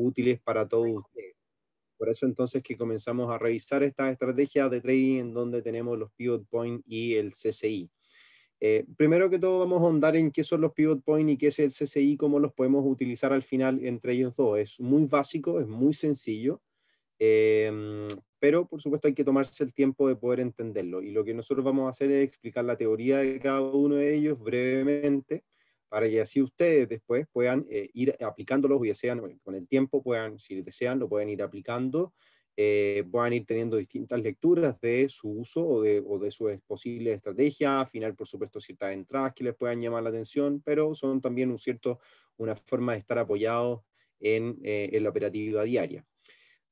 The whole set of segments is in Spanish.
útiles para todos ustedes. Por eso entonces que comenzamos a revisar estas estrategias de trading en donde tenemos los pivot point y el CCI. Eh, primero que todo vamos a ahondar en qué son los pivot point y qué es el CCI, cómo los podemos utilizar al final entre ellos dos. Es muy básico, es muy sencillo, em, pero por supuesto hay que tomarse el tiempo de poder entenderlo. Y lo que nosotros vamos a hacer es explicar la teoría de cada uno de ellos brevemente para que así ustedes después puedan eh, ir aplicándolos, ya sean con el tiempo, puedan, si desean, lo pueden ir aplicando, eh, puedan ir teniendo distintas lecturas de su uso o de, su posible sus posibles estrategias, al final, por supuesto, ciertas entradas que les puedan llamar la atención, pero son también un cierto, una forma de estar apoyados en, eh, en la operativa diaria.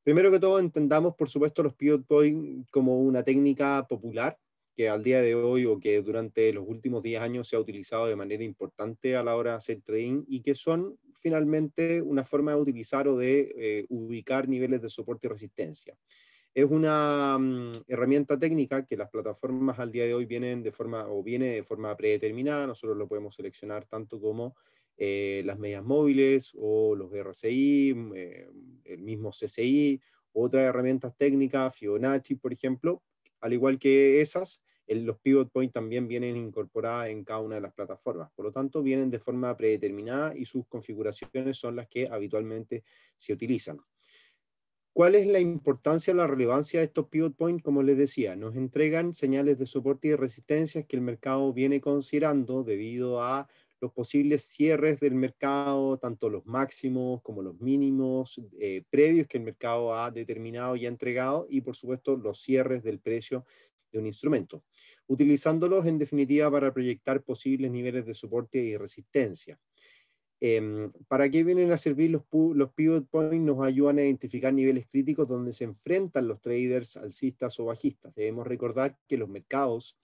Primero que todo, entendamos, por supuesto, los pivot points como una técnica popular, que al día de hoy o que durante los últimos 10 años se ha utilizado de manera importante a la hora de hacer trading y que son finalmente una forma de utilizar o de eh, ubicar niveles de soporte y resistencia. Es una mm, herramienta técnica que las plataformas al día de hoy vienen de forma o viene de forma predeterminada, nosotros lo podemos seleccionar tanto como eh, las medias móviles o los RSI, mm, eh, el mismo CCI, otras herramientas técnicas, Fibonacci, por ejemplo, al igual que esas, los pivot points también vienen incorporadas en cada una de las plataformas. Por lo tanto, vienen de forma predeterminada y sus configuraciones son las que habitualmente se utilizan. ¿Cuál es la importancia o la relevancia de estos pivot points? Como les decía, nos entregan señales de soporte y de resistencias que el mercado viene considerando debido a los posibles cierres del mercado, tanto los máximos como los mínimos eh, previos que el mercado ha determinado y ha entregado, y por supuesto los cierres del precio de un instrumento, utilizándolos en definitiva para proyectar posibles niveles de soporte y resistencia. Em, ¿Para qué vienen a servir los, los pivot points? Nos ayudan a identificar niveles críticos donde se enfrentan los traders alcistas o bajistas. Debemos recordar que los mercados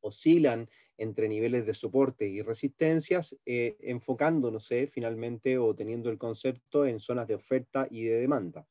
oscilan entre niveles de soporte y resistencias, eh, enfocándonos finalmente o teniendo el concepto en zonas de oferta y de demanda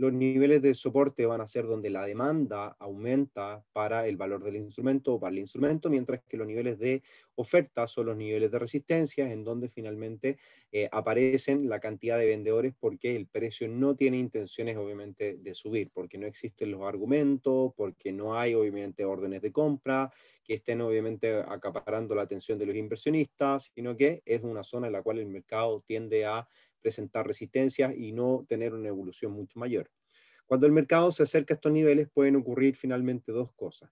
los niveles de soporte van a ser donde la demanda aumenta para el valor del instrumento o para el instrumento, mientras que los niveles de oferta son los niveles de resistencia, en donde finalmente eh, aparecen la cantidad de vendedores porque el precio no tiene intenciones, obviamente, de subir, porque no existen los argumentos, porque no hay, obviamente, órdenes de compra que estén, obviamente, acaparando la atención de los inversionistas, sino que es una zona en la cual el mercado tiende a presentar resistencias y no tener una evolución mucho mayor. Cuando el mercado se acerca a estos niveles pueden ocurrir finalmente dos cosas.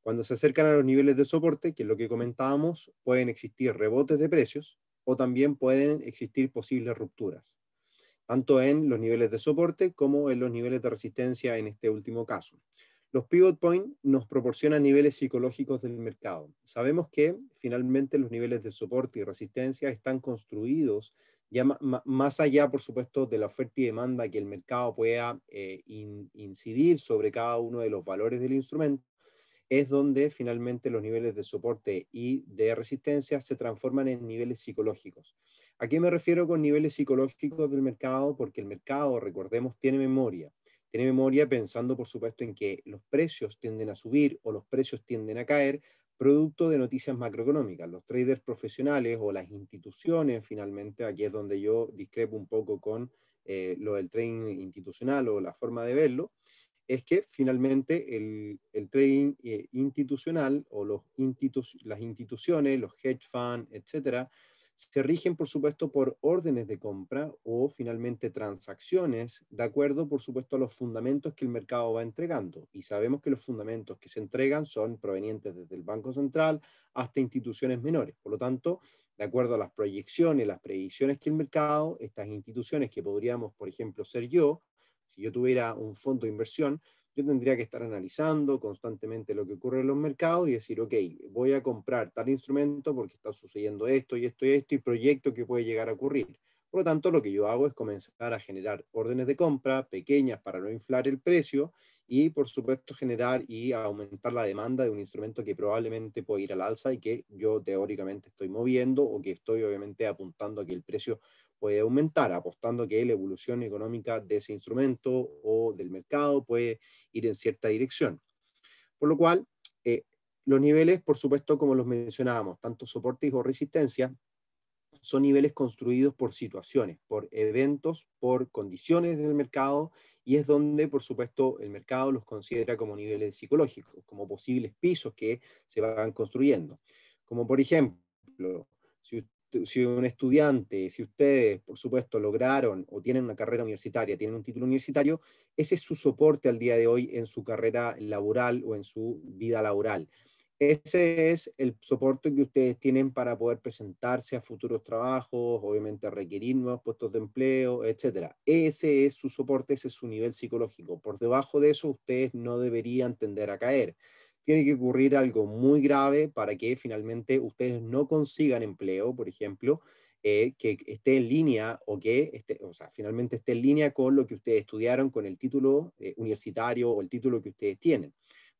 Cuando se acercan a los niveles de soporte, que es lo que comentábamos, pueden existir rebotes de precios o también pueden existir posibles rupturas, tanto en los niveles de soporte como en los niveles de resistencia en este último caso. Los pivot points nos proporcionan niveles psicológicos del mercado. Sabemos que finalmente los niveles de soporte y resistencia están construidos más allá, por supuesto, de la oferta y demanda que el mercado pueda eh, incidir sobre cada uno de los valores del instrumento, es donde finalmente los niveles de soporte y de resistencia se transforman en niveles psicológicos. ¿A qué me refiero con niveles psicológicos del mercado? Porque el mercado, recordemos, tiene memoria. Tiene memoria pensando, por supuesto, en que los precios tienden a subir o los precios tienden a caer producto de noticias macroeconómicas. Los traders profesionales o las instituciones, finalmente, aquí es donde yo discrepo un poco con eh, lo del trading institucional o la forma de verlo, es que finalmente el, trading eh, institucional o las instituciones, los hedge funds, etcétera, se rigen, por supuesto, por órdenes de compra o finalmente transacciones, de acuerdo, por supuesto, a los fundamentos que el mercado va entregando. Y sabemos que los fundamentos que se entregan son provenientes desde el Banco Central hasta instituciones menores. Por lo tanto, de acuerdo a las proyecciones, las previsiones que el mercado, estas instituciones que podríamos, por ejemplo, ser yo, si yo tuviera un fondo de inversión, yo tendría que estar analizando constantemente lo que ocurre en los mercados y decir, ok, voy a comprar tal instrumento porque está sucediendo esto y esto y esto y proyecto que puede llegar a ocurrir. Por lo tanto, lo que yo hago es comenzar a generar órdenes de compra pequeñas para no inflar el precio y, por supuesto, generar y aumentar la demanda de un instrumento que probablemente puede ir al alza y que yo teóricamente estoy moviendo o que estoy obviamente apuntando a que el precio puede aumentar, apostando que la evolución económica de ese instrumento o del mercado puede ir en cierta dirección. Por lo cual, eh, los niveles, por supuesto, como los mencionábamos, tanto soportes o resistencia, son niveles construidos por situaciones, por eventos, por condiciones del mercado, y es donde, por supuesto, el mercado los considera como niveles psicológicos, como posibles pisos que se van construyendo. Como por ejemplo, si usted si un estudiante, si ustedes, por supuesto, lograron o tienen una carrera universitaria, tienen un título universitario, ese es su soporte al día de hoy en su carrera laboral o en su vida laboral. Ese es el soporte que ustedes tienen para poder presentarse a futuros trabajos, obviamente requerir nuevos puestos de empleo, etc. Ese es su soporte, ese es su nivel psicológico. Por debajo de eso, ustedes no deberían tender a caer tiene que ocurrir algo muy grave para que finalmente ustedes no consigan empleo, por ejemplo, eh, que esté en línea o que, esté, o finalmente esté en línea con lo que ustedes estudiaron, con el título eh, universitario o el título que ustedes tienen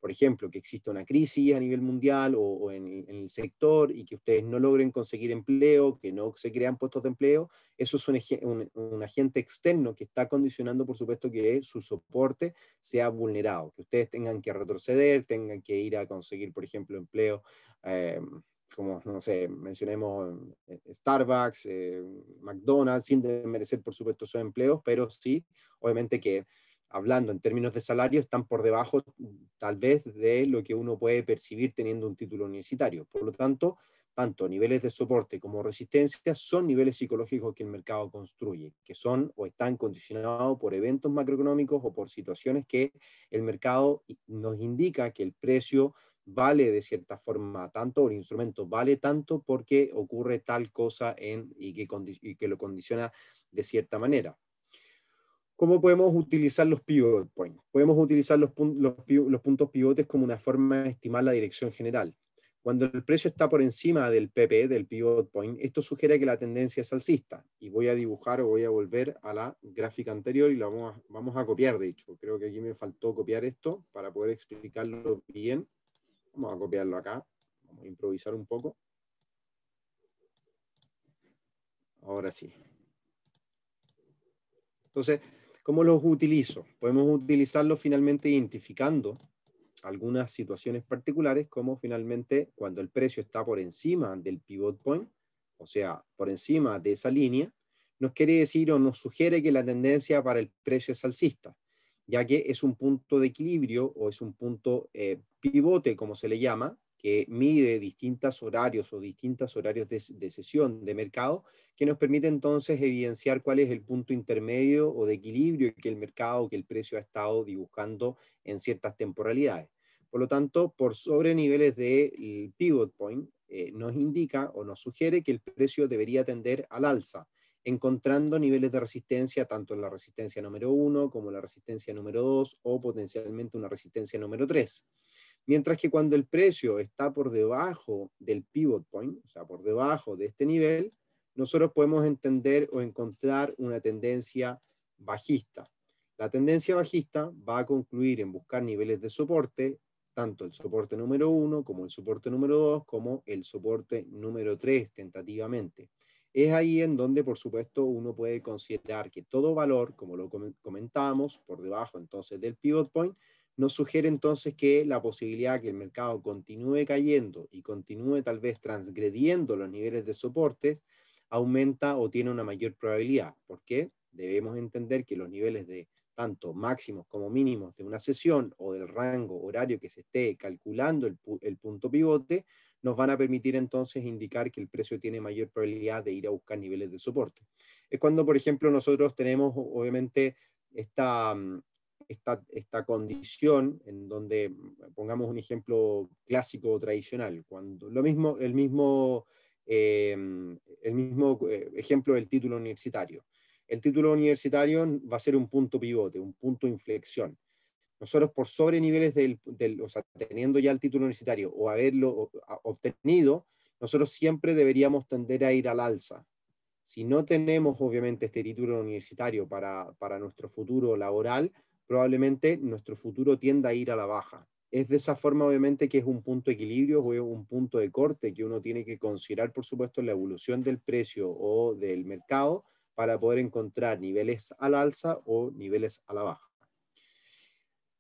por ejemplo, que exista una crisis a nivel mundial o, en, el sector y que ustedes no logren conseguir empleo, que no se crean puestos de empleo, eso es un, agente externo que está condicionando, por supuesto, que su soporte sea vulnerado, que ustedes tengan que retroceder, tengan que ir a conseguir, por ejemplo, empleo. Em, como, no sé, mencionemos eh, Starbucks, eh, McDonald's, sin merecer, por supuesto, esos empleos, pero sí, obviamente que hablando en términos de salario, están por debajo tal vez de lo que uno puede percibir teniendo un título universitario. Por lo tanto, tanto niveles de soporte como resistencia son niveles psicológicos que el mercado construye, que son o están condicionados por eventos macroeconómicos o por situaciones que el mercado nos indica que el precio vale de cierta forma tanto, o el instrumento vale tanto porque ocurre tal cosa y que lo condiciona de cierta manera. ¿Cómo podemos utilizar los pivot points? Podemos utilizar los, los, puntos pivotes como una forma de estimar la dirección general. Cuando el precio está por encima del PP, del pivot point, esto sugiere que la tendencia es alcista. Y voy a dibujar o voy a volver a la gráfica anterior y la vamos vamos a copiar, de hecho. Creo que aquí me faltó copiar esto para poder explicarlo bien. Vamos a copiarlo acá. Vamos a improvisar un poco. Ahora sí. Entonces, ¿Cómo los utilizo? Podemos utilizarlos finalmente identificando algunas situaciones particulares, como finalmente cuando el precio está por encima del pivot point, o sea, por encima de esa línea, nos quiere decir o nos sugiere que la tendencia para el precio es alcista, ya que es un punto de equilibrio o es un punto eh, pivote, como se le llama, que mide distintos horarios o distintos horarios de, sesión de mercado, que nos permite entonces evidenciar cuál es el punto intermedio o de equilibrio que el mercado, que el precio ha estado dibujando en ciertas temporalidades. Por lo tanto, por sobre niveles del pivot point, eh, nos indica o nos sugiere que el precio debería tender al alza, encontrando niveles de resistencia, tanto en la resistencia número 1 como la resistencia número 2 o potencialmente una resistencia número 3. Mientras que cuando el precio está por debajo del pivot point, o sea, por debajo de este nivel, nosotros podemos entender o encontrar una tendencia bajista. La tendencia bajista va a concluir en buscar niveles de soporte, tanto el soporte número uno, como el soporte número 2, como el soporte número 3 tentativamente. Es ahí en donde, por supuesto, uno puede considerar que todo valor, como lo comentábamos, por debajo entonces del pivot point, nos sugiere entonces que la posibilidad que el mercado continúe cayendo y continúe tal vez transgrediendo los niveles de soportes aumenta o tiene una mayor probabilidad. porque Debemos entender que los niveles de tanto máximos como mínimos de una sesión o del rango horario que se esté calculando el, el punto pivote, nos van a permitir entonces indicar que el precio tiene mayor probabilidad de ir a buscar niveles de soporte. Es cuando, por ejemplo, nosotros tenemos obviamente esta, mm, esta, condición en donde, mm, pongamos un ejemplo clásico o tradicional, cuando lo mismo, el mismo, em, el mismo eh, ejemplo del título universitario. El título universitario va a ser un punto pivote, un punto inflexión. Nosotros por sobre niveles del, del teniendo ya el título universitario o haberlo obtenido, nosotros siempre deberíamos tender a ir al alza, si no tenemos obviamente este título universitario para, nuestro futuro laboral, probablemente nuestro futuro tienda a ir a la baja. Es de esa forma, obviamente, que es un punto de equilibrio o un punto de corte que uno tiene que considerar, por supuesto, la evolución del precio o del mercado para poder encontrar niveles al alza o niveles a la baja.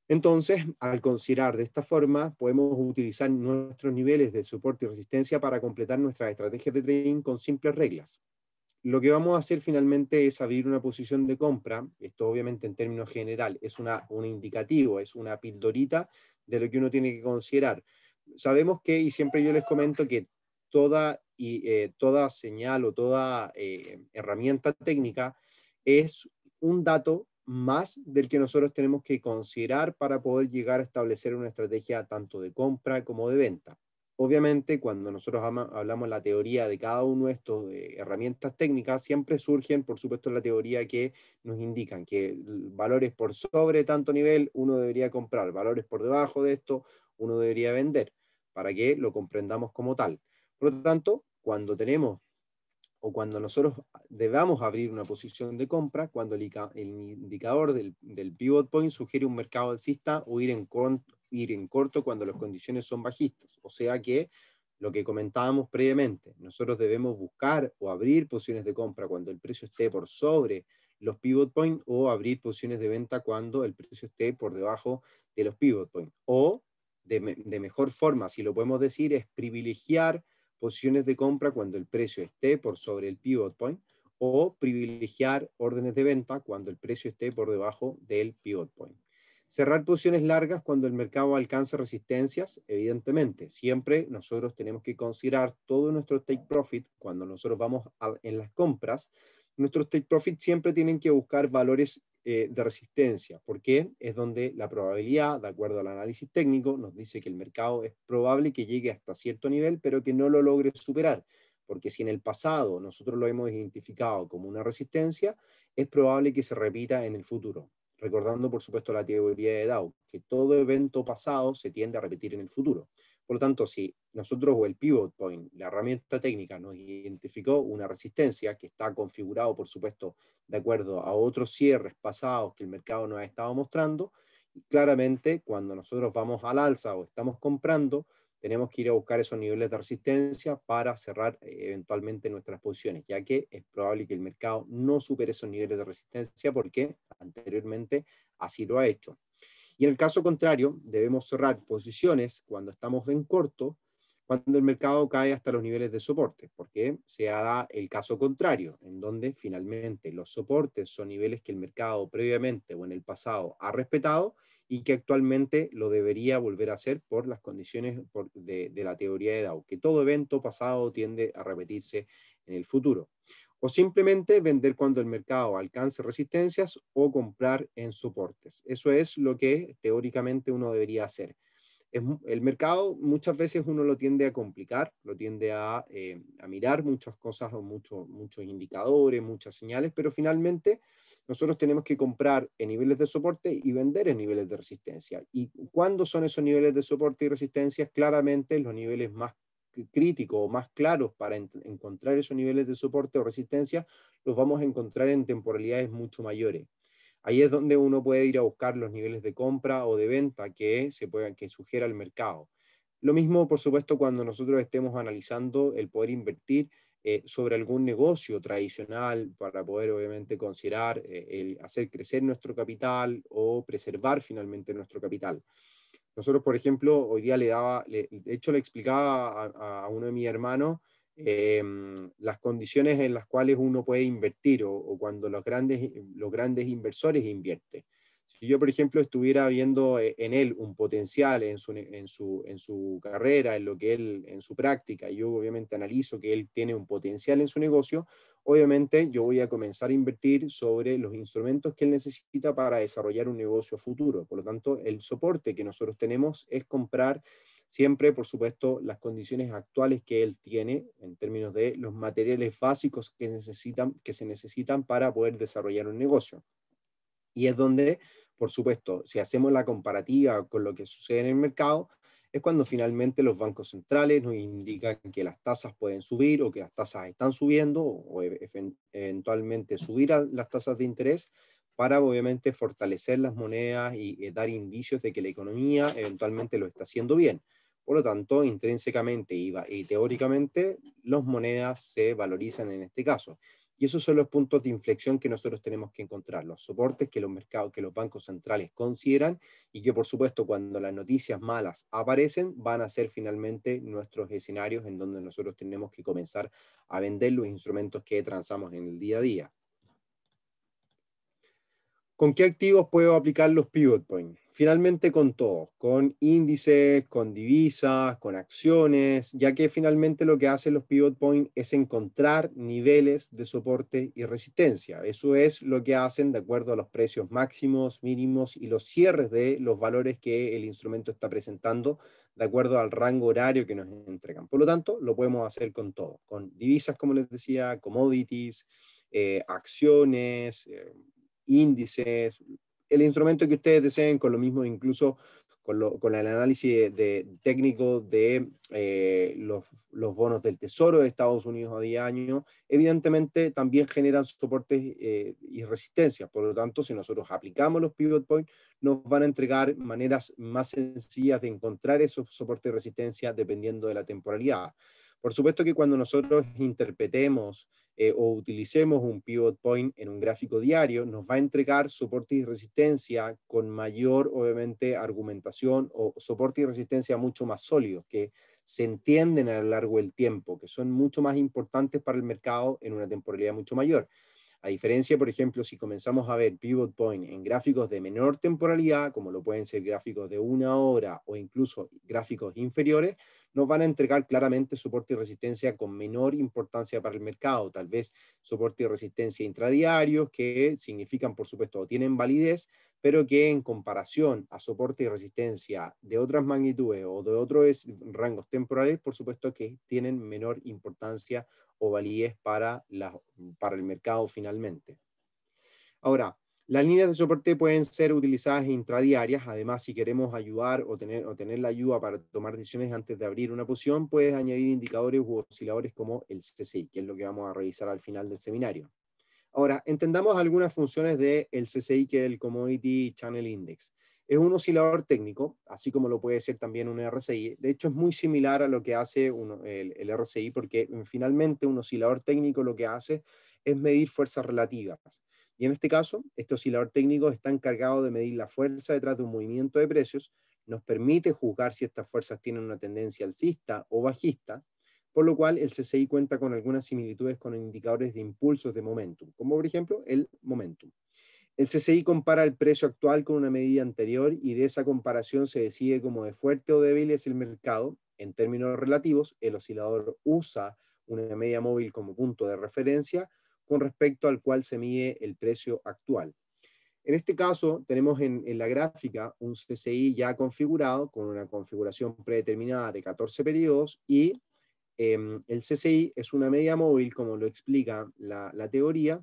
Entonces, al considerar de esta forma, podemos utilizar nuestros niveles de soporte y resistencia para completar nuestras estrategias de trading con simples reglas lo que vamos a hacer finalmente es abrir una posición de compra, esto obviamente en términos general es una, un indicativo, es una pildorita de lo que uno tiene que considerar. Sabemos que, y siempre yo les comento que toda, y, eh, toda señal o toda eh, herramienta técnica es un dato más del que nosotros tenemos que considerar para poder llegar a establecer una estrategia tanto de compra como de venta obviamente cuando nosotros hablamos la teoría de cada uno de estos herramientas técnicas, siempre surgen, por supuesto, la teoría que nos indican que valores por sobre tanto nivel uno debería comprar, valores por debajo de esto uno debería vender, para que lo comprendamos como tal. Por lo tanto, cuando tenemos o cuando nosotros debamos abrir una posición de compra, cuando el, indicador del, pivot point sugiere un mercado alcista o ir en, contra, ir en corto cuando las condiciones son bajistas. O sea que lo que comentábamos previamente, nosotros debemos buscar o abrir posiciones de compra cuando el precio esté por sobre los pivot points o abrir posiciones de venta cuando el precio esté por debajo de los pivot points. O de mejor forma, si lo podemos decir, es privilegiar posiciones de compra cuando el precio esté por sobre el pivot point o privilegiar órdenes de venta cuando el precio esté por debajo del pivot point. Cerrar posiciones largas cuando el mercado alcanza resistencias, evidentemente. Siempre nosotros tenemos que considerar todo nuestro take profit cuando nosotros vamos en las compras. Nuestros take profit siempre tienen que buscar valores eh, de resistencia, porque es donde la probabilidad, de acuerdo al análisis técnico, nos dice que el mercado es probable que llegue hasta cierto nivel, pero que no lo logre superar porque si en el pasado nosotros lo hemos identificado como una resistencia, es probable que se repita en el futuro recordando por supuesto la teoría de Dow, que todo evento pasado se tiende a repetir en el futuro. Por lo tanto, si nosotros o el pivot point, la herramienta técnica, nos identificó una resistencia que está configurado, por supuesto, de acuerdo a otros cierres pasados que el mercado nos ha estado mostrando, claramente cuando nosotros vamos al alza o estamos comprando, tenemos que ir a buscar esos niveles de resistencia para cerrar eh, eventualmente nuestras posiciones, ya que es probable que el mercado no supere esos niveles de resistencia porque anteriormente así lo ha hecho. Y en el caso contrario, debemos cerrar posiciones cuando estamos en corto cuando el mercado cae hasta los niveles de soporte, porque se da el caso contrario, en donde finalmente los soportes son niveles que el mercado previamente o en el pasado ha respetado y que actualmente lo debería volver a hacer por las condiciones de, de la teoría de Dow, que todo evento pasado tiende a repetirse en el futuro. O simplemente vender cuando el mercado alcance resistencias o comprar en soportes. Eso es lo que teóricamente uno debería hacer el mercado muchas veces uno lo tiende a complicar, lo tiende a, eh, mirar muchas cosas o muchos muchos indicadores, muchas señales, pero finalmente nosotros tenemos que comprar en niveles de soporte y vender en niveles de resistencia. ¿Y cuando son esos niveles de soporte y resistencia? Claramente los niveles más críticos o más claros para encontrar esos niveles de soporte o resistencia los vamos a encontrar en temporalidades mucho mayores. Ahí es donde uno puede ir a buscar los niveles de compra o de venta que, se que sugiera el mercado. Lo mismo, por supuesto, cuando nosotros estemos analizando el poder invertir eh, sobre algún negocio tradicional para poder, obviamente, considerar eh, el hacer crecer nuestro capital o preservar finalmente nuestro capital. Nosotros, por ejemplo, hoy día le daba, de hecho le explicaba a uno de mis hermanos Em, las condiciones en las cuales uno puede invertir o, cuando los grandes, los grandes inversores invierten. Si yo, por ejemplo, estuviera viendo eh, en él un potencial en su, en su, carrera, en lo que él, en su práctica, y yo obviamente analizo que él tiene un potencial en su negocio, obviamente yo voy a comenzar a invertir sobre los instrumentos que él necesita para desarrollar un negocio futuro. Por lo tanto, el soporte que nosotros tenemos es comprar siempre, por supuesto, las condiciones actuales que él tiene en términos de los materiales básicos que, que se necesitan para poder desarrollar un negocio. Y es donde, por supuesto, si hacemos la comparativa con lo que sucede en el mercado, es cuando finalmente los bancos centrales nos indican que las tasas pueden subir o que las tasas están subiendo o e-, eventualmente subir las tasas de interés para obviamente fortalecer las monedas y eh, dar indicios de que la economía eventualmente lo está haciendo bien. Por lo tanto, intrínsecamente y, teóricamente, las monedas se valorizan en este caso. Y esos son los puntos de inflexión que nosotros tenemos que encontrar, los soportes que los mercados, que los bancos centrales consideran y que por supuesto cuando las noticias malas aparecen van a ser finalmente nuestros escenarios en donde nosotros tenemos que comenzar a vender los instrumentos que transamos en el día a día. ¿Con qué activos puedo aplicar los pivot points? finalmente con todo, con índices, con divisas, con acciones, ya que finalmente lo que hacen los pivot points es encontrar niveles de soporte y resistencia. Eso es lo que hacen de acuerdo a los precios máximos, mínimos y los cierres de los valores que el instrumento está presentando de acuerdo al rango horario que nos entregan. Por lo tanto, lo podemos hacer con todo, con divisas, como les decía, commodities, eh, acciones, eh, índices, el instrumento que ustedes deseen, con lo mismo incluso con, el análisis de, técnico de eh, los, bonos del Tesoro de Estados Unidos a 10 años, evidentemente también generan soportes eh, y resistencias. Por lo tanto, si nosotros aplicamos los pivot points, nos van a entregar maneras más sencillas de encontrar esos soportes y resistencias dependiendo de la temporalidad. Por supuesto que cuando nosotros interpretemos eh, o utilicemos un pivot point en un gráfico diario, nos va a entregar soporte y resistencia con mayor, obviamente, argumentación o soporte y resistencia mucho más sólidos, que se entienden a lo largo del tiempo, que son mucho más importantes para el mercado en una temporalidad mucho mayor. A diferencia, por ejemplo, si comenzamos a ver pivot point en gráficos de menor temporalidad, como lo pueden ser gráficos de una hora o incluso gráficos inferiores, nos van a entregar claramente soporte y resistencia con menor importancia para el mercado, tal vez soporte y resistencia intradiarios que significan, por supuesto, o tienen validez, pero que en comparación a soporte y resistencia de otras magnitudes o de otros rangos temporales, por supuesto que tienen menor importancia o validez para, la, para el mercado finalmente. Ahora, las líneas de soporte pueden ser utilizadas intradiarias. Además, si queremos ayudar o tener, o tener la ayuda para tomar decisiones antes de abrir una posición, puedes añadir indicadores u osciladores como el CCI, que es lo que vamos a revisar al final del seminario. Ahora, entendamos algunas funciones del el CCI, que es el Commodity Channel Index. Es un oscilador técnico, así como lo puede ser también un RSI. De hecho, es muy similar a lo que hace el, el, RSI, porque mm, finalmente un oscilador técnico lo que hace es medir fuerzas relativas. Y en este caso, este oscilador técnico está encargado de medir la fuerza detrás de un movimiento de precios, nos permite juzgar si estas fuerzas tienen una tendencia alcista o bajista, por lo cual el CCI cuenta con algunas similitudes con indicadores de impulsos de momentum, como por ejemplo el momentum. El CCI compara el precio actual con una medida anterior y de esa comparación se decide cómo de fuerte o débil es el mercado. En términos relativos, el oscilador usa una media móvil como punto de referencia con respecto al cual se mide el precio actual. En este caso, tenemos en, la gráfica un CCI ya configurado con una configuración predeterminada de 14 periodos y em, el CCI es una media móvil, como lo explica la teoría,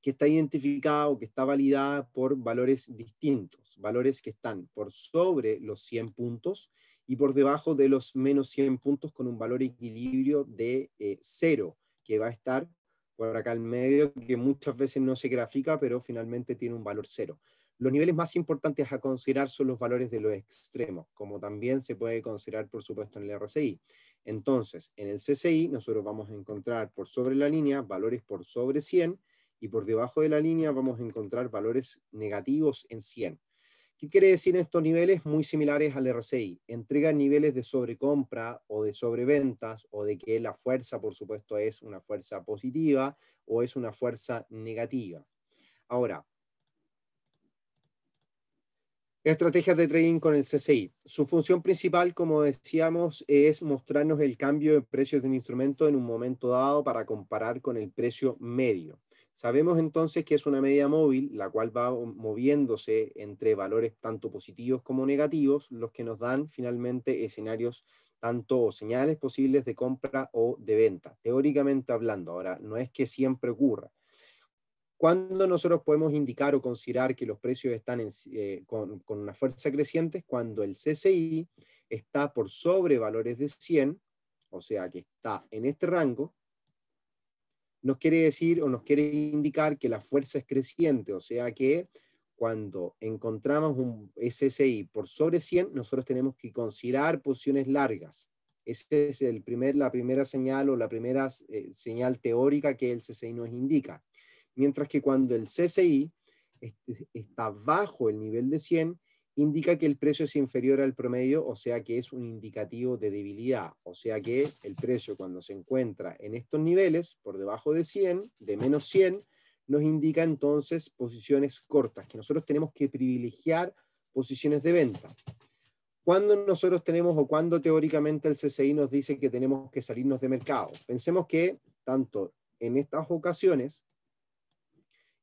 que está identificada o que está validada por valores distintos, valores que están por sobre los 100 puntos y por debajo de los menos 100 puntos con un valor equilibrio de eh, cero, que va a estar por acá al medio, que muchas veces no se grafica, pero finalmente tiene un valor cero. Los niveles más importantes a considerar son los valores de los extremos, como también se puede considerar, por supuesto, en el RCI. Entonces, en el CCI nosotros vamos a encontrar por sobre la línea valores por sobre 100 y por debajo de la línea vamos a encontrar valores negativos en 100. ¿Qué quiere decir estos niveles? Muy similares al RCI. Entregan niveles de sobrecompra o de sobreventas o de que la fuerza, por supuesto, es una fuerza positiva o es una fuerza negativa. Ahora, estrategias de trading con el CCI. Su función principal, como decíamos, es mostrarnos el cambio de precios de un instrumento en un momento dado para comparar con el precio medio. Sabemos entonces que es una media móvil, la cual va moviéndose entre valores tanto positivos como negativos, los que nos dan finalmente escenarios tanto señales posibles de compra o de venta, teóricamente hablando. Ahora, no es que siempre ocurra. ¿Cuándo nosotros podemos indicar o considerar que los precios están eh, con, con, una fuerza creciente? Cuando el CCI está por sobre valores de 100, o sea que está en este rango, nos quiere decir o nos quiere indicar que la fuerza es creciente, o sea que cuando encontramos un SSI por sobre 100, nosotros tenemos que considerar posiciones largas. Esa es el primer, la primera señal o la primera eh, señal teórica que el CCI nos indica. Mientras que cuando el CCI está bajo el nivel de 100, indica que el precio es inferior al promedio, o sea que es un indicativo de debilidad, o sea que el precio cuando se encuentra en estos niveles, por debajo de 100, de menos 100, nos indica entonces posiciones cortas, que nosotros tenemos que privilegiar posiciones de venta. Cuando nosotros tenemos o cuándo teóricamente el CCI nos dice que tenemos que salirnos de mercado? Pensemos que tanto en estas ocasiones,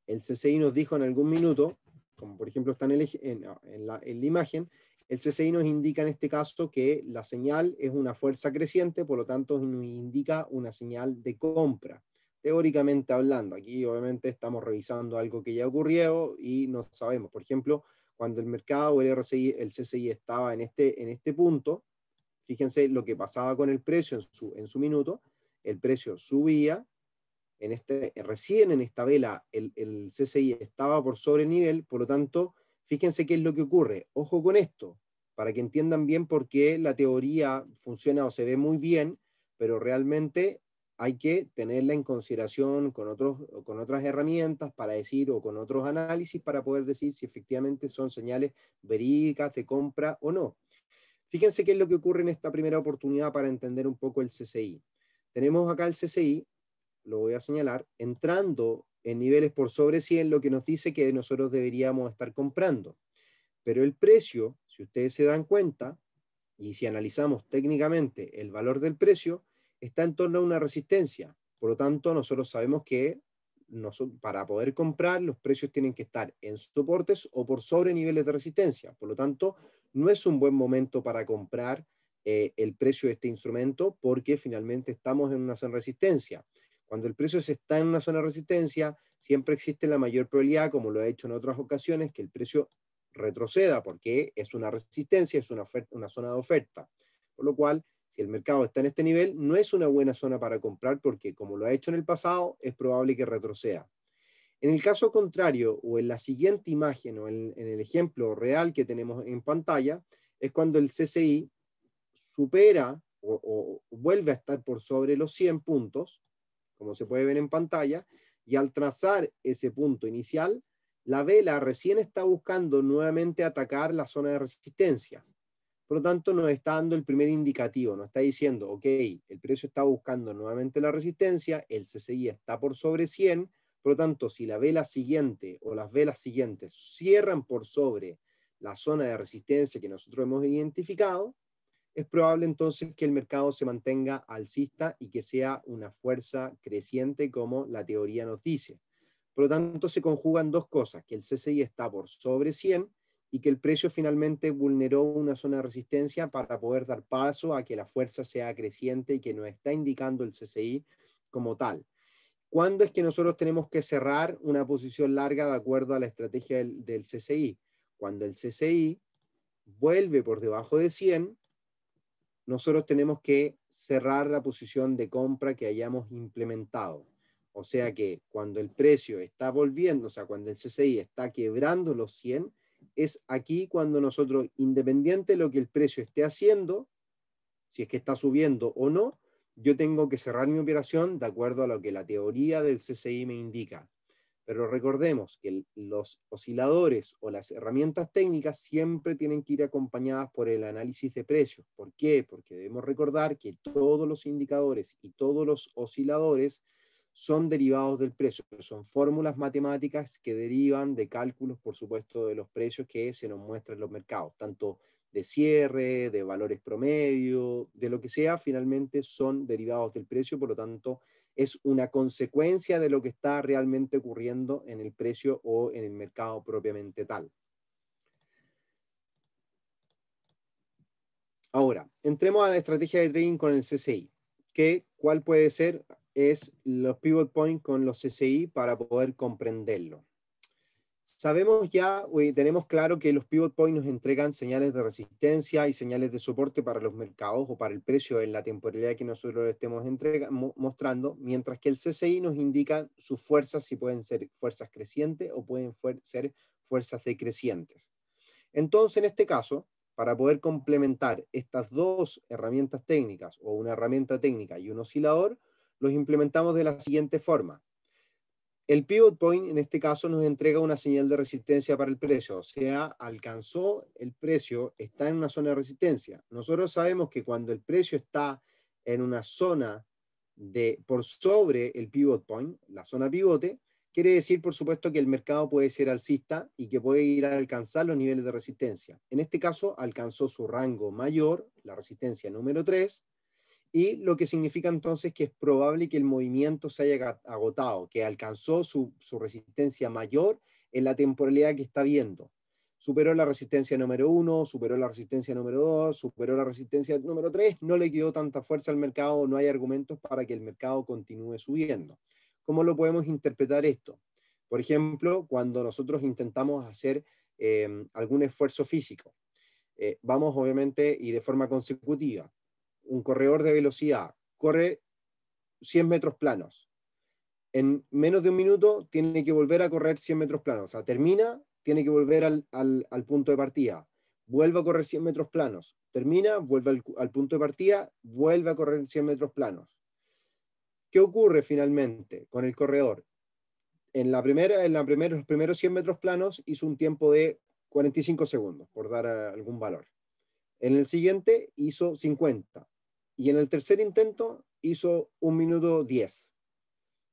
el CCI nos dijo en algún minuto como por ejemplo está en, eh, la, imagen, el CCI nos indica en este caso que la señal es una fuerza creciente, por lo tanto nos indica una señal de compra, teóricamente hablando. Aquí obviamente estamos revisando algo que ya ocurrió y no sabemos. Por ejemplo, cuando el mercado, el, el CCI estaba en este, en este punto, fíjense lo que pasaba con el precio en su, en su minuto, el precio subía, en este, recién en esta vela el, el CCI estaba por sobre nivel, por lo tanto, fíjense qué es lo que ocurre. Ojo con esto, para que entiendan bien por qué la teoría funciona o se ve muy bien, pero realmente hay que tenerla en consideración con, otros, con otras herramientas para decir o con otros análisis para poder decir si efectivamente son señales verídicas de compra o no. Fíjense qué es lo que ocurre en esta primera oportunidad para entender un poco el CCI. Tenemos acá el CCI lo voy a señalar, entrando en niveles por sobre 100, lo que nos dice que nosotros deberíamos estar comprando. Pero el precio, si ustedes se dan cuenta, y si analizamos técnicamente el valor del precio, está en torno a una resistencia. Por lo tanto, nosotros sabemos que para poder comprar, los precios tienen que estar en soportes o por sobre niveles de resistencia. Por lo tanto, no es un buen momento para comprar eh, el precio de este instrumento porque finalmente estamos en una zona resistencia. Cuando el precio está en una zona de resistencia, siempre existe la mayor probabilidad, como lo he hecho en otras ocasiones, que el precio retroceda porque es una resistencia, es una, zona de oferta. Por lo cual, si el mercado está en este nivel, no es una buena zona para comprar porque, como lo ha hecho en el pasado, es probable que retroceda. En el caso contrario, o en la siguiente imagen, o en, el ejemplo real que tenemos en pantalla, es cuando el CCI supera o, vuelve a estar por sobre los 100 puntos, como se puede ver en pantalla, y al trazar ese punto inicial, la vela recién está buscando nuevamente atacar la zona de resistencia. Por lo tanto, nos está dando el primer indicativo, nos está diciendo, ok, el precio está buscando nuevamente la resistencia, el CCI está por sobre 100, por lo tanto, si la vela siguiente o las velas siguientes cierran por sobre la zona de resistencia que nosotros hemos identificado, es probable entonces que el mercado se mantenga alcista y que sea una fuerza creciente como la teoría nos dice. Por lo tanto, se conjugan dos cosas, que el CCI está por sobre 100 y que el precio finalmente vulneró una zona de resistencia para poder dar paso a que la fuerza sea creciente y que nos está indicando el CCI como tal. ¿Cuándo es que nosotros tenemos que cerrar una posición larga de acuerdo a la estrategia del, del CCI? Cuando el CCI vuelve por debajo de 100 nosotros tenemos que cerrar la posición de compra que hayamos implementado. O sea que cuando el precio está volviendo, o sea, cuando el CCI está quebrando los 100, es aquí cuando nosotros, independiente de lo que el precio esté haciendo, si es que está subiendo o no, yo tengo que cerrar mi operación de acuerdo a lo que la teoría del CCI me indica. Pero recordemos que los osciladores o las herramientas técnicas siempre tienen que ir acompañadas por el análisis de precios. ¿Por qué? Porque debemos recordar que todos los indicadores y todos los osciladores son derivados del precio, son fórmulas matemáticas que derivan de cálculos, por supuesto, de los precios que se nos muestran en los mercados, tanto de cierre, de valores promedio, de lo que sea, finalmente son derivados del precio, por lo tanto, es una consecuencia de lo que está realmente ocurriendo en el precio o en el mercado propiamente tal. Ahora, entremos a la estrategia de trading con el CCI, que cuál puede ser es los pivot points con los CCI para poder comprenderlo. Sabemos ya, hoy tenemos claro que los pivot points nos entregan señales de resistencia y señales de soporte para los mercados o para el precio en la temporalidad que nosotros estemos mostrando, mientras que el CCI nos indica sus fuerzas, si pueden ser fuerzas crecientes o pueden ser fuerzas decrecientes. Entonces, en este caso, para poder complementar estas dos herramientas técnicas o una herramienta técnica y un oscilador, los implementamos de la siguiente forma. El pivot point en este caso nos entrega una señal de resistencia para el precio, o sea, alcanzó el precio, está en una zona de resistencia. Nosotros sabemos que cuando el precio está en una zona de, por sobre el pivot point, la zona pivote, quiere decir, por supuesto, que el mercado puede ser alcista y que puede ir a alcanzar los niveles de resistencia. En este caso, alcanzó su rango mayor, la resistencia número 3, y lo que significa entonces que es probable que el movimiento se haya agotado, que alcanzó su, resistencia mayor en la temporalidad que está viendo. Superó la resistencia número uno? superó la resistencia número dos? superó la resistencia número tres? no le quedó tanta fuerza al mercado, no hay argumentos para que el mercado continúe subiendo. ¿Cómo lo podemos interpretar esto? Por ejemplo, cuando nosotros intentamos hacer eh, algún esfuerzo físico, eh, vamos obviamente y de forma consecutiva un corredor de velocidad corre 100 metros planos, en menos de un minuto tiene que volver a correr 100 metros planos, o sea, termina, tiene que volver al, punto de partida, vuelve a correr 100 metros planos, termina, vuelve al, punto de partida, vuelve a correr 100 metros planos. ¿Qué ocurre finalmente con el corredor? En, la primera, en la los primeros 100 metros planos hizo un tiempo de 45 segundos, por dar algún valor. En el siguiente hizo 50 y en el tercer intento hizo un minuto 10.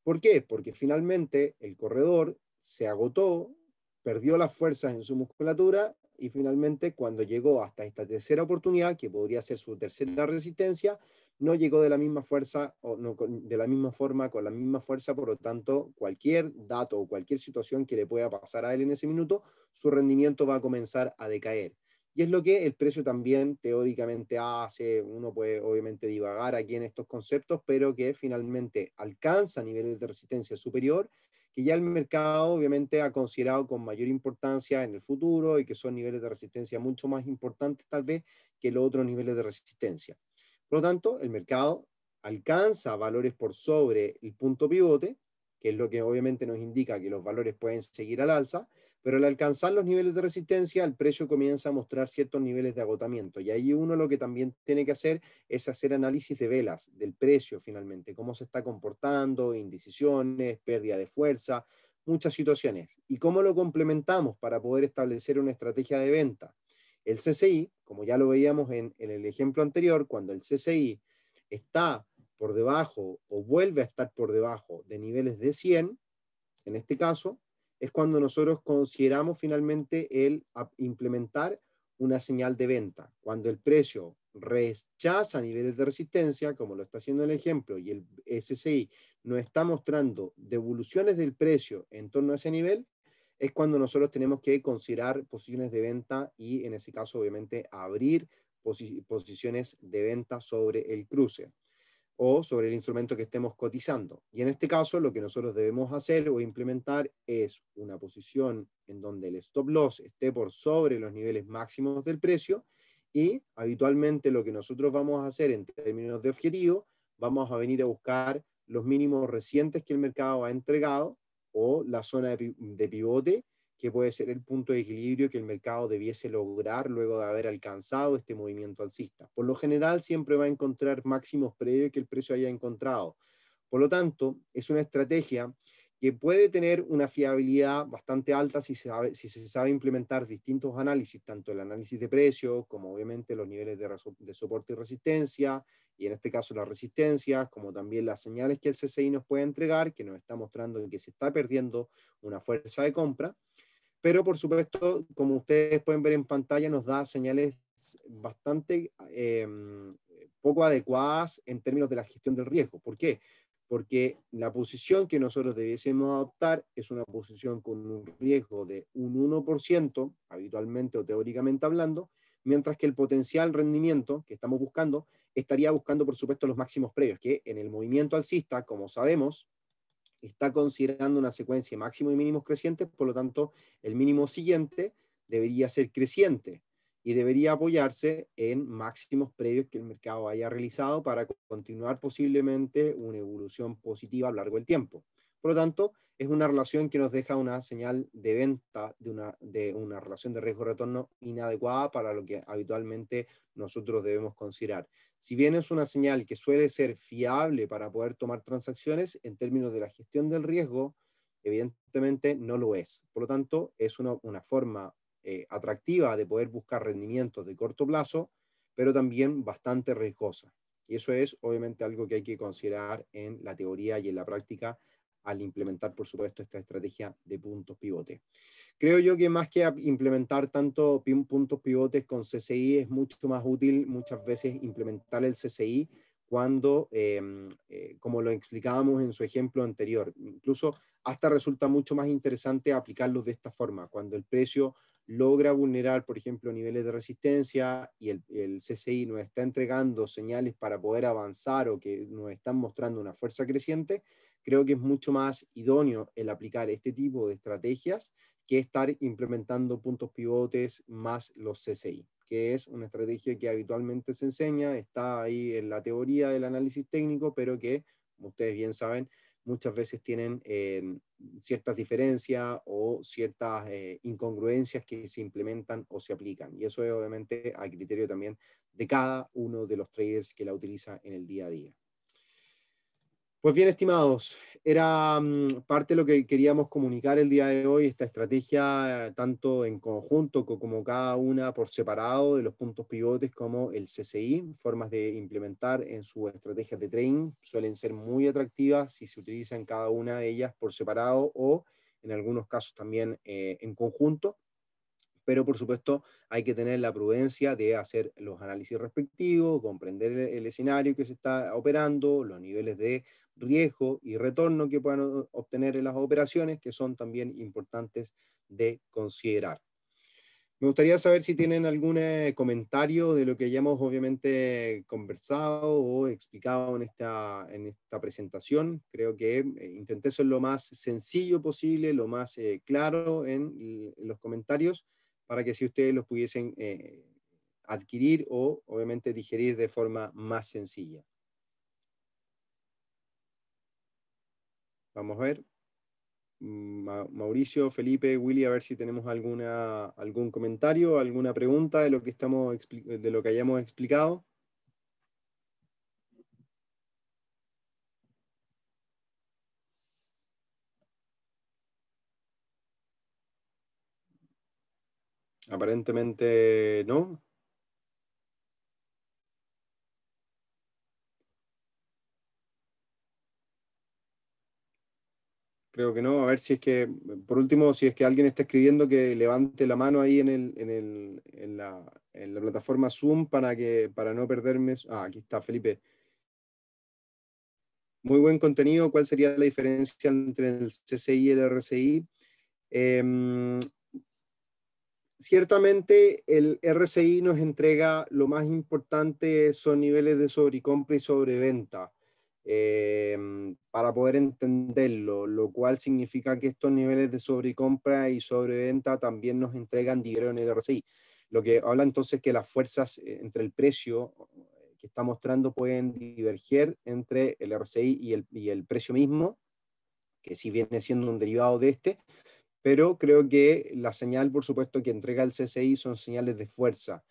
¿Por qué? Porque finalmente el corredor se agotó, perdió las fuerzas en su musculatura y finalmente cuando llegó hasta esta tercera oportunidad, que podría ser su tercera resistencia, no llegó de la misma fuerza o no, de la misma forma, con la misma fuerza, por lo tanto, cualquier dato o cualquier situación que le pueda pasar a él en ese minuto, su rendimiento va a comenzar a decaer y es lo que el precio también teóricamente hace. Uno puede obviamente divagar aquí en estos conceptos, pero que finalmente alcanza niveles de resistencia superior que ya el mercado obviamente ha considerado con mayor importancia en el futuro y que son niveles de resistencia mucho más importantes tal vez que los otros niveles de resistencia. Por lo tanto, el mercado alcanza valores por sobre el punto pivote, que es lo que obviamente nos indica que los valores pueden seguir al alza, pero al alcanzar los niveles de resistencia, el precio comienza a mostrar ciertos niveles de agotamiento. Y ahí uno lo que también tiene que hacer es hacer análisis de velas, del precio finalmente, cómo se está comportando, indecisiones, pérdida de fuerza, muchas situaciones. ¿Y cómo lo complementamos para poder establecer una estrategia de venta? El CCI, como ya lo veíamos en, el ejemplo anterior, cuando el CCI está por debajo o vuelve a estar por debajo de niveles de 100, en este caso, es cuando nosotros consideramos finalmente el implementar una señal de venta. Cuando el precio rechaza niveles de resistencia, como lo está haciendo el ejemplo, y el SCI no está mostrando devoluciones del precio en torno a ese nivel, es cuando nosotros tenemos que considerar posiciones de venta y en ese caso obviamente abrir posiciones de venta sobre el cruce o sobre el instrumento que estemos cotizando. Y en este caso, lo que nosotros debemos hacer o implementar es una posición en donde el stop loss esté por sobre los niveles máximos del precio y habitualmente lo que nosotros vamos a hacer en términos de objetivo, vamos a venir a buscar los mínimos recientes que el mercado ha entregado o la zona de, pivote que puede ser el punto de equilibrio que el mercado debiese lograr luego de haber alcanzado este movimiento alcista. Por lo general, siempre va a encontrar máximos previos que el precio haya encontrado. Por lo tanto, es una estrategia que puede tener una fiabilidad bastante alta si se, sabe, implementar distintos análisis, tanto el análisis de precios como obviamente los niveles de soporte y resistencia, y en este caso las resistencias, como también las señales que el CCI nos puede entregar, que nos está mostrando que se está perdiendo una fuerza de compra. Pero por supuesto, como ustedes pueden ver en pantalla, nos da señales bastante em, poco adecuadas en términos de la gestión del riesgo. ¿Por qué? Porque la posición que nosotros debiésemos adoptar es una posición con un riesgo de un 1% habitualmente o teóricamente hablando, mientras que el potencial rendimiento que estamos buscando estaría buscando, por supuesto, los máximos previos, que en el movimiento alcista, como sabemos, está considerando una secuencia de máximos y mínimos crecientes, por lo tanto, el mínimo siguiente debería ser creciente y debería apoyarse en máximos previos que el mercado haya realizado para continuar posiblemente una evolución positiva a lo largo del tiempo. Por lo tanto, es una relación que nos deja una señal de venta de una, de una relación de riesgo-retorno inadecuada para lo que habitualmente nosotros debemos considerar. Si bien es una señal que suele ser fiable para poder tomar transacciones, en términos de la gestión del riesgo, evidentemente no lo es. Por lo tanto, es una, forma eh, atractiva de poder buscar rendimientos de corto plazo, pero también bastante riesgosa. Y eso es obviamente algo que hay que considerar en la teoría y en la práctica al implementar, por supuesto, esta estrategia de puntos pivote. Creo yo que más que implementar tanto puntos pivotes con CCI, es mucho más útil muchas veces implementar el CCI cuando, em, eh, como lo explicábamos en su ejemplo anterior, incluso hasta resulta mucho más interesante aplicarlo de esta forma, cuando el precio logra vulnerar, por ejemplo, niveles de resistencia y el, el, CCI nos está entregando señales para poder avanzar o que nos están mostrando una fuerza creciente, creo que es mucho más idóneo el aplicar este tipo de estrategias que estar implementando puntos pivotes más los CCI, que es una estrategia que habitualmente se enseña, está ahí en la teoría del análisis técnico, pero que, como ustedes bien saben, muchas veces tienen eh, ciertas diferencias o ciertas eh, incongruencias que se implementan o se aplican. Y eso es obviamente a criterio también de cada uno de los traders que la utiliza en el día a día. Pues bien, estimados, era mm, parte de lo que queríamos comunicar el día de hoy, esta estrategia eh, tanto en conjunto como cada una por separado de los puntos pivotes como el CCI, formas de implementar en sus estrategias de training, suelen ser muy atractivas si se utilizan cada una de ellas por separado o en algunos casos también eh, en conjunto pero por supuesto hay que tener la prudencia de hacer los análisis respectivos, comprender el, escenario que se está operando, los niveles de riesgo y retorno que puedan obtener en las operaciones, que son también importantes de considerar. Me gustaría saber si tienen algún eh, comentario de lo que hayamos obviamente conversado o explicado en esta, en esta presentación. Creo que eh, intenté ser lo más sencillo posible, lo más eh, claro en los comentarios para que si ustedes los pudiesen eh, adquirir o obviamente digerir de forma más sencilla. Vamos a ver. Mm, Mauricio, Felipe, Willy, a ver si tenemos alguna, algún comentario, alguna pregunta de lo que, estamos, de lo que hayamos explicado. Aparentemente no. Creo que no. A ver si es que, por último, si es que alguien está escribiendo, que levante la mano ahí en, en, la, plataforma Zoom para, que, para no perderme. Ah, aquí está, Felipe. Muy buen contenido. ¿Cuál sería la diferencia entre el CCI y el RCI? Em, ciertamente el RCI nos entrega lo más importante son niveles de sobrecompra y sobreventa em, para poder entenderlo, lo cual significa que estos niveles de sobrecompra y sobreventa también nos entregan dinero en el RCI, lo que habla entonces que las fuerzas eh, entre el precio que está mostrando pueden diverger entre el RCI y el, y el precio mismo, que si viene siendo un derivado de este, pero creo que la señal, por supuesto, que entrega el CCI son señales de fuerza,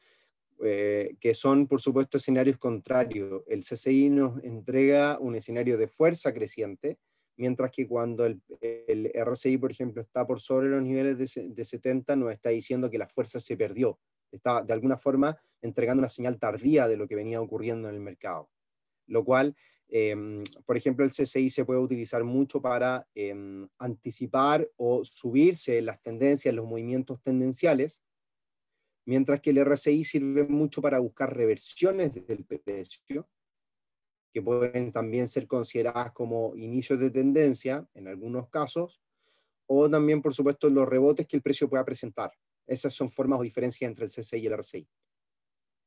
eh, que son, por supuesto, escenarios contrarios. El CCI nos entrega un escenario de fuerza creciente, mientras que cuando el, el, RCI, por ejemplo, está por sobre los niveles de, de, 70, nos está diciendo que la fuerza se perdió. Está, de alguna forma, entregando una señal tardía de lo que venía ocurriendo en el mercado, lo cual Em, por ejemplo, el CCI se puede utilizar mucho para em, anticipar o subirse las tendencias, los movimientos tendenciales, mientras que el RCI sirve mucho para buscar reversiones del precio, que pueden también ser consideradas como inicios de tendencia en algunos casos, o también, por supuesto, los rebotes que el precio pueda presentar. Esas son formas o diferencias entre el CCI y el RCI.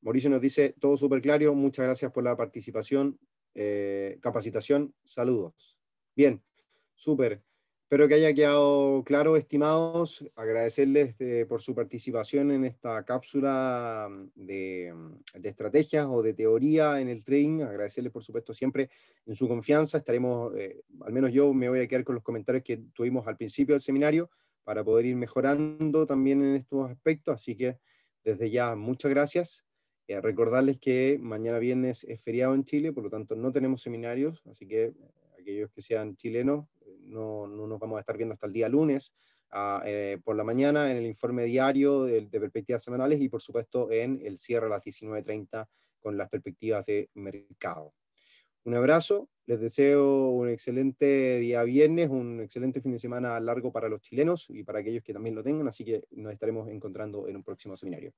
Mauricio nos dice, todo súper claro, muchas gracias por la participación, eh, capacitación, saludos. Bien, súper. Espero que haya quedado claro, estimados. Agradecerles eh, por su participación en esta cápsula mm, mm, de, estrategias o de teoría en el training Agradecerles, por supuesto, siempre en su confianza. Estaremos, eh, al menos yo me voy a quedar con los comentarios que tuvimos al principio del seminario para poder ir mejorando también en estos aspectos. Así que desde ya, muchas gracias. Eh, recordarles que mañana viernes es feriado en Chile, por lo tanto no tenemos seminarios, así que eh, aquellos que sean chilenos, eh, no, nos vamos a estar viendo hasta el día lunes ah, por la mañana en el informe diario de, de, perspectivas semanales y por supuesto en el cierre a las 19.30 con las perspectivas de mercado. Un abrazo, les deseo un excelente día viernes, un excelente fin de semana largo para los chilenos y para aquellos que también lo tengan, así que nos estaremos encontrando en un próximo seminario.